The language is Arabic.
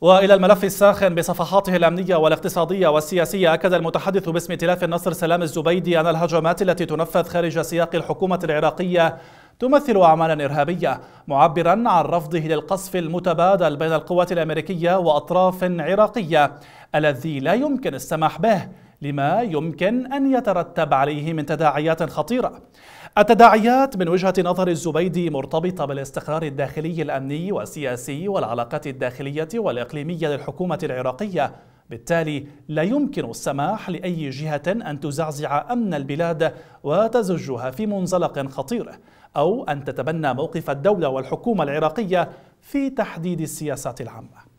والى الملف الساخن بصفحاته الامنيه والاقتصاديه والسياسيه اكد المتحدث باسم ائتلاف النصر سلام الزبيدي ان الهجمات التي تنفذ خارج سياق الحكومه العراقيه تمثل اعمالا ارهابيه معبرا عن رفضه للقصف المتبادل بين القوات الامريكيه واطراف عراقيه الذي لا يمكن السماح به لما يمكن أن يترتب عليه من تداعيات خطيرة التداعيات من وجهة نظر الزبيدي مرتبطة بالاستقرار الداخلي الأمني والسياسي والعلاقات الداخلية والإقليمية للحكومة العراقية بالتالي لا يمكن السماح لأي جهة أن تزعزع أمن البلاد وتزجها في منزلق خطير أو أن تتبنى موقف الدولة والحكومة العراقية في تحديد السياسات العامة